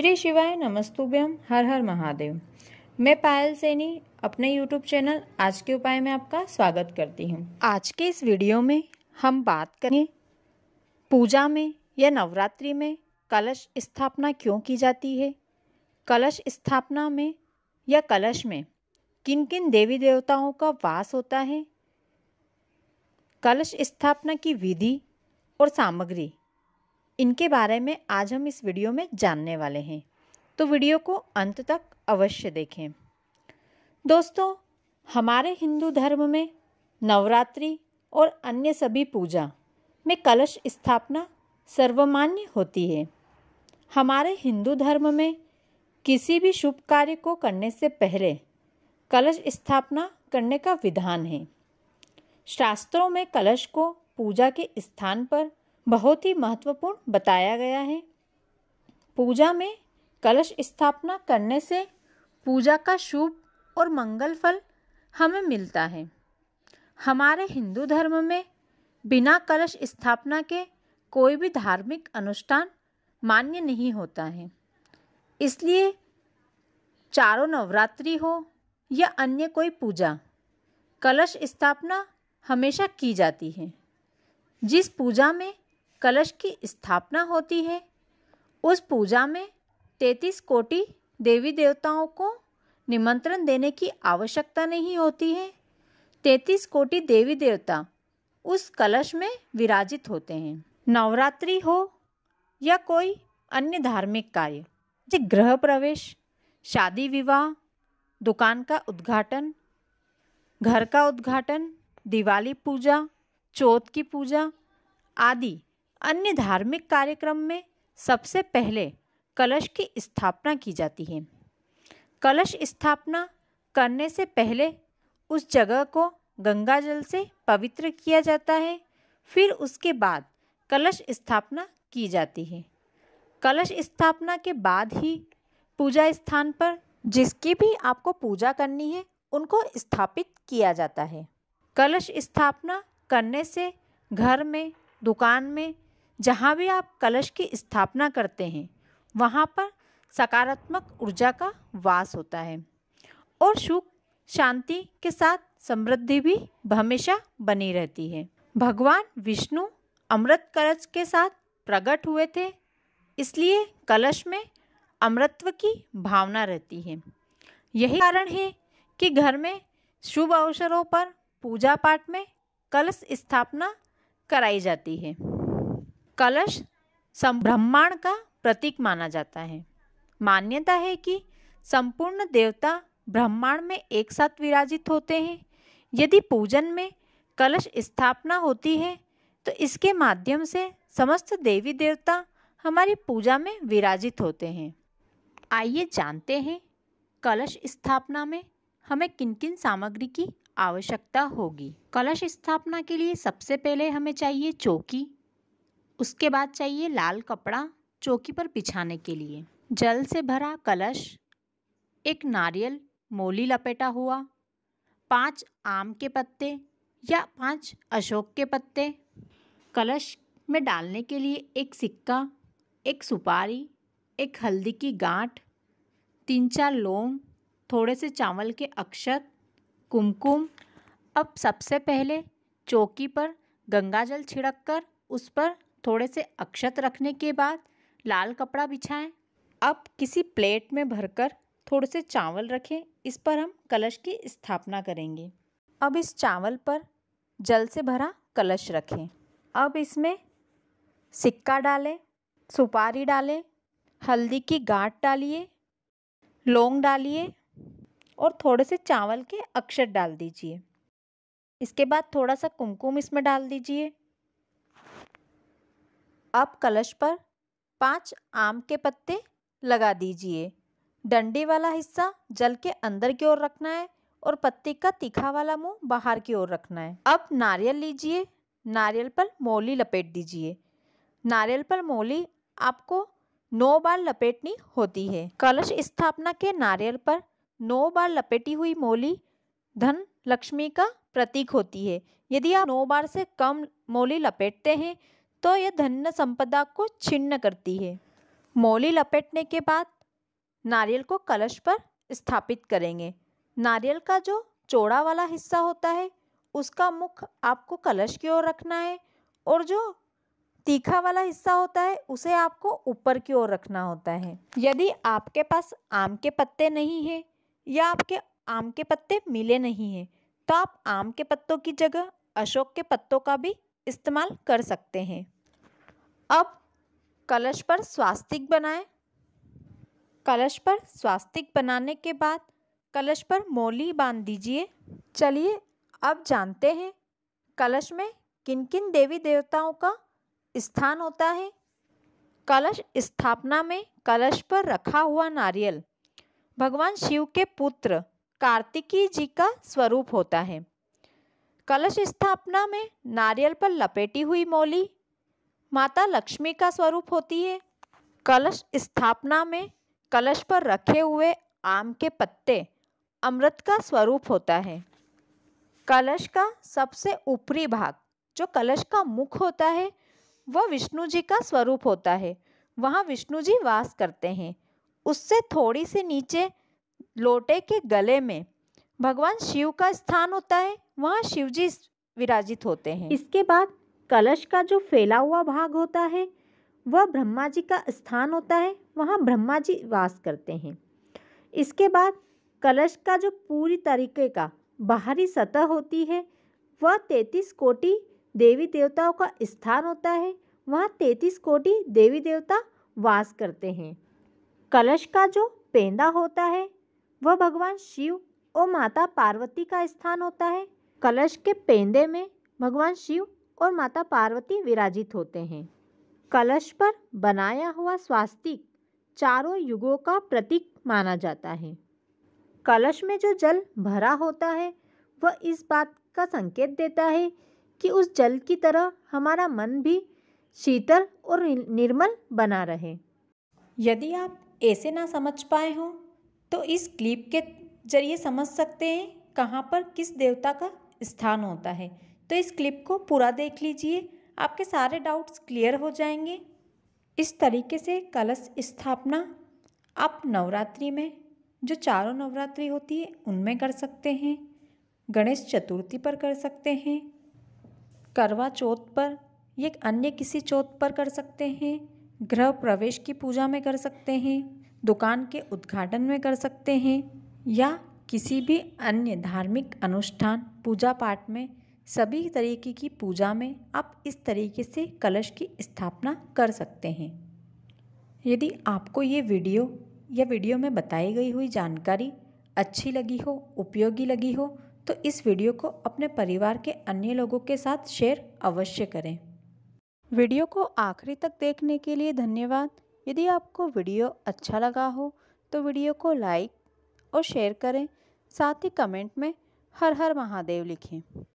श्री शिवाय नमस्तुभ्यम हर हर महादेव मैं पायल सैनी अपने YouTube चैनल आज के उपाय में आपका स्वागत करती हूँ आज के इस वीडियो में हम बात करें पूजा में या नवरात्रि में कलश स्थापना क्यों की जाती है कलश स्थापना में या कलश में किन किन देवी देवताओं का वास होता है कलश स्थापना की विधि और सामग्री इनके बारे में आज हम इस वीडियो में जानने वाले हैं तो वीडियो को अंत तक अवश्य देखें दोस्तों हमारे हिंदू धर्म में नवरात्रि और अन्य सभी पूजा में कलश स्थापना सर्वमान्य होती है हमारे हिंदू धर्म में किसी भी शुभ कार्य को करने से पहले कलश स्थापना करने का विधान है शास्त्रों में कलश को पूजा के स्थान पर बहुत ही महत्वपूर्ण बताया गया है पूजा में कलश स्थापना करने से पूजा का शुभ और मंगल फल हमें मिलता है हमारे हिंदू धर्म में बिना कलश स्थापना के कोई भी धार्मिक अनुष्ठान मान्य नहीं होता है इसलिए चारों नवरात्रि हो या अन्य कोई पूजा कलश स्थापना हमेशा की जाती है जिस पूजा में कलश की स्थापना होती है उस पूजा में तैतीस कोटि देवी देवताओं को निमंत्रण देने की आवश्यकता नहीं होती है तैतीस कोटि देवी देवता उस कलश में विराजित होते हैं नवरात्रि हो या कोई अन्य धार्मिक कार्य जैसे गृह प्रवेश शादी विवाह दुकान का उद्घाटन घर का उद्घाटन दिवाली पूजा चौथ की पूजा आदि अन्य धार्मिक कार्यक्रम में सबसे पहले कलश की स्थापना की जाती है कलश स्थापना करने से पहले उस जगह को गंगा जल से पवित्र किया जाता है फिर उसके बाद कलश स्थापना की जाती है कलश स्थापना के बाद ही पूजा स्थान पर जिसकी भी आपको पूजा करनी है उनको स्थापित किया जाता है कलश स्थापना करने से घर में दुकान में जहाँ भी आप कलश की स्थापना करते हैं वहाँ पर सकारात्मक ऊर्जा का वास होता है और सुख शांति के साथ समृद्धि भी हमेशा बनी रहती है भगवान विष्णु अमृत कलश के साथ प्रकट हुए थे इसलिए कलश में अमृतत्व की भावना रहती है यही कारण है कि घर में शुभ अवसरों पर पूजा पाठ में कलश स्थापना कराई जाती है कलश ब्रह्मांड का प्रतीक माना जाता है मान्यता है कि संपूर्ण देवता ब्रह्मांड में एक साथ विराजित होते हैं यदि पूजन में कलश स्थापना होती है तो इसके माध्यम से समस्त देवी देवता हमारी पूजा में विराजित होते हैं आइए जानते हैं कलश स्थापना में हमें किन किन सामग्री की आवश्यकता होगी कलश स्थापना के लिए सबसे पहले हमें चाहिए चौकी उसके बाद चाहिए लाल कपड़ा चौकी पर बिछाने के लिए जल से भरा कलश एक नारियल मोली लपेटा हुआ पांच आम के पत्ते या पांच अशोक के पत्ते कलश में डालने के लिए एक सिक्का एक सुपारी एक हल्दी की गांठ तीन चार लौंग थोड़े से चावल के अक्षत कुमकुम अब सबसे पहले चौकी पर गंगाजल छिड़क कर उस पर थोड़े से अक्षत रखने के बाद लाल कपड़ा बिछाएं अब किसी प्लेट में भरकर थोड़े से चावल रखें इस पर हम कलश की स्थापना करेंगे अब इस चावल पर जल से भरा कलश रखें अब इसमें सिक्का डालें सुपारी डालें हल्दी की गांठ डालिए लौंग डालिए और थोड़े से चावल के अक्षर डाल दीजिए इसके बाद थोड़ा सा कुमकुम इसमें डाल दीजिए अब कलश पर पांच आम के पत्ते लगा दीजिए डंडी वाला हिस्सा जल के अंदर की ओर रखना है और पत्ते का तीखा वाला मुंह बाहर की ओर रखना है अब नारियल लीजिए नारियल पर मोली लपेट दीजिए नारियल पर मोली आपको नौ बार लपेटनी होती है कलश स्थापना के नारियल पर नौ बार लपेटी हुई मोली धन लक्ष्मी का प्रतीक होती है यदि आप नौ बार से कम मोली लपेटते हैं तो यह धन संपदा को छिन्न करती है मौली लपेटने के बाद नारियल को कलश पर स्थापित करेंगे नारियल का जो चौड़ा वाला हिस्सा होता है उसका मुख आपको कलश की ओर रखना है और जो तीखा वाला हिस्सा होता है उसे आपको ऊपर की ओर रखना होता है यदि आपके पास आम के पत्ते नहीं हैं या आपके आम के पत्ते मिले नहीं हैं तो आप आम के पत्तों की जगह अशोक के पत्तों का भी इस्तेमाल कर सकते हैं अब कलश पर स्वास्तिक बनाएं कलश पर स्वास्तिक बनाने के बाद कलश पर मोली बांध दीजिए चलिए अब जानते हैं कलश में किन किन देवी देवताओं का स्थान होता है कलश स्थापना में कलश पर रखा हुआ नारियल भगवान शिव के पुत्र कार्तिकी जी का स्वरूप होता है कलश स्थापना में नारियल पर लपेटी हुई मौली माता लक्ष्मी का स्वरूप होती है कलश स्थापना में कलश पर रखे हुए आम के पत्ते अमृत का स्वरूप होता है कलश का सबसे ऊपरी भाग जो कलश का मुख होता है वह विष्णु जी का स्वरूप होता है वहाँ विष्णु जी वास करते हैं उससे थोड़ी सी नीचे लोटे के गले में भगवान शिव का स्थान होता है वहाँ शिव जी विराजित होते हैं इसके बाद कलश का जो फैला हुआ भाग होता है वह ब्रह्मा जी का स्थान होता है वहाँ ब्रह्मा जी वास करते हैं इसके बाद कलश का जो पूरी तरीके का बाहरी सतह होती है वह तैतीस कोटि देवी देवताओं का स्थान होता है वहाँ तैतीस कोटि देवी देवता वास करते हैं कलश का जो पेंदा होता है वह भगवान शिव और माता पार्वती का स्थान होता है कलश के पेंदे में भगवान शिव और माता पार्वती विराजित होते हैं कलश पर बनाया हुआ स्वास्तिक चारों युगों का प्रतीक माना जाता है कलश में जो जल भरा होता है वह इस बात का संकेत देता है कि उस जल की तरह हमारा मन भी शीतल और निर्मल बना रहे यदि आप ऐसे ना समझ पाए हो तो इस क्लिप के जरिए समझ सकते हैं कहाँ पर किस देवता का स्थान होता है तो इस क्लिप को पूरा देख लीजिए आपके सारे डाउट्स क्लियर हो जाएंगे इस तरीके से कलश स्थापना आप नवरात्रि में जो चारों नवरात्रि होती है उनमें कर सकते हैं गणेश चतुर्थी पर कर सकते हैं करवा चौथ पर या अन्य किसी चौथ पर कर सकते हैं गृह प्रवेश की पूजा में कर सकते हैं दुकान के उद्घाटन में कर सकते हैं या किसी भी अन्य धार्मिक अनुष्ठान पूजा पाठ में सभी तरीके की पूजा में आप इस तरीके से कलश की स्थापना कर सकते हैं यदि आपको ये वीडियो या वीडियो में बताई गई हुई जानकारी अच्छी लगी हो उपयोगी लगी हो तो इस वीडियो को अपने परिवार के अन्य लोगों के साथ शेयर अवश्य करें वीडियो को आखिरी तक देखने के लिए धन्यवाद यदि आपको वीडियो अच्छा लगा हो तो वीडियो को लाइक और शेयर करें साथ ही कमेंट में हर हर महादेव लिखें